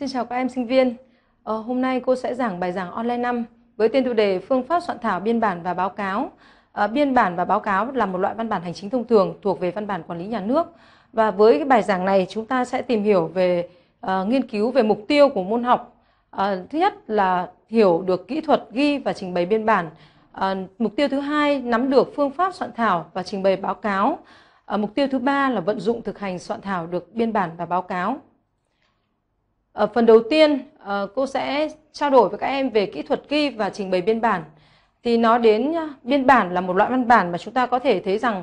Xin chào các em sinh viên. Ờ, hôm nay cô sẽ giảng bài giảng online 5 với tên tựa đề Phương pháp soạn thảo biên bản và báo cáo. Ờ, biên bản và báo cáo là một loại văn bản hành chính thông thường thuộc về văn bản quản lý nhà nước. Và với cái bài giảng này chúng ta sẽ tìm hiểu về uh, nghiên cứu về mục tiêu của môn học. Uh, thứ nhất là hiểu được kỹ thuật ghi và trình bày biên bản. Uh, mục tiêu thứ hai nắm được phương pháp soạn thảo và trình bày báo cáo. Uh, mục tiêu thứ ba là vận dụng thực hành soạn thảo được biên bản và báo cáo. Ở ờ, phần đầu tiên ờ, cô sẽ trao đổi với các em về kỹ thuật ghi và trình bày biên bản. Thì nó đến ờ, biên bản là một loại văn bản mà chúng ta có thể thấy rằng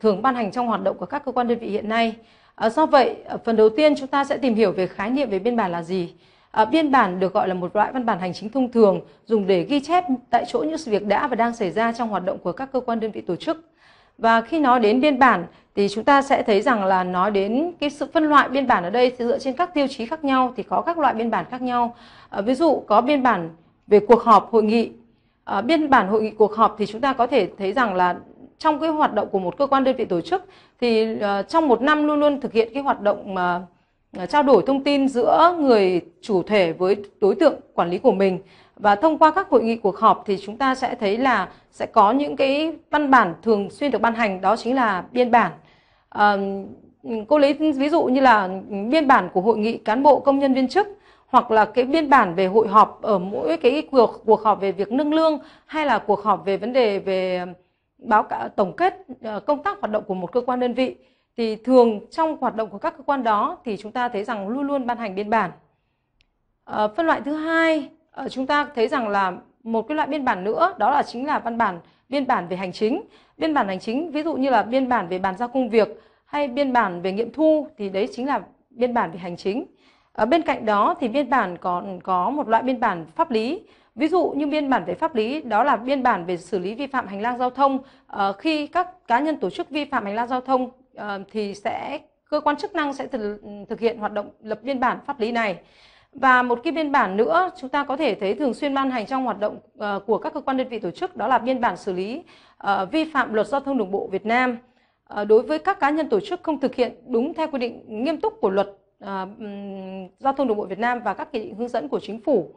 thường ban hành trong hoạt động của các cơ quan đơn vị hiện nay. Do vậy, phần đầu tiên chúng ta sẽ tìm hiểu về khái niệm về biên bản là gì. biên bản được gọi là một loại văn bản hành chính thông thường dùng để ghi chép tại chỗ những sự việc đã và đang xảy ra trong hoạt động của các cơ quan đơn vị tổ chức. Và khi nó đến biên bản thì chúng ta sẽ thấy rằng là nó đến cái sự phân loại biên bản ở đây dựa trên các tiêu chí khác nhau thì có các loại biên bản khác nhau. À, ví dụ có biên bản về cuộc họp hội nghị. À, biên bản hội nghị cuộc họp thì chúng ta có thể thấy rằng là trong cái hoạt động của một cơ quan đơn vị tổ chức thì uh, trong một năm luôn luôn thực hiện cái hoạt động mà uh, Ờ, trao đổi thông tin giữa người chủ thể với đối tượng quản lý của mình và thông qua các hội nghị cuộc họp thì chúng ta sẽ thấy là sẽ có những cái văn bản thường xuyên được ban hành đó chính là biên bản à, cô lấy ví dụ như là biên bản của hội nghị cán bộ công nhân viên chức hoặc là cái biên bản về hội họp ở mỗi cái cuộc cuộc họp về việc nâng lương hay là cuộc họp về vấn đề về báo cáo tổng kết ờ, công tác hoạt động của một cơ quan đơn vị thì thường trong hoạt động của các cơ quan đó thì chúng ta thấy rằng luôn luôn ban hành biên bản. À, phân loại thứ hai à, chúng ta thấy rằng là một cái loại biên bản nữa đó là chính là văn bản biên bản về hành chính. Biên bản hành chính ví dụ như là biên bản về bàn giao công việc hay biên bản về nghiệm thu thì đấy chính là biên bản về hành chính. À, bên cạnh đó thì biên bản còn có một loại biên bản pháp lý Ví dụ như biên bản về pháp lý đó là biên bản về xử lý vi phạm hành lang giao thông khi các cá nhân tổ chức vi phạm hành lang giao thông Ờ, thì sẽ cơ quan chức năng sẽ ừ, thực hiện hoạt động lập biên bản pháp lý này và một cái biên bản nữa chúng ta có thể thấy thường xuyên ban hành trong hoạt động ờ, của các cơ quan đơn vị tổ chức đó là biên bản xử lý ờ, vi phạm luật giao thông đường bộ Việt Nam đối với các cá nhân tổ chức không thực hiện đúng theo quy định nghiêm túc của luật giao thông đường bộ Việt Nam và các quy định hướng dẫn của chính phủ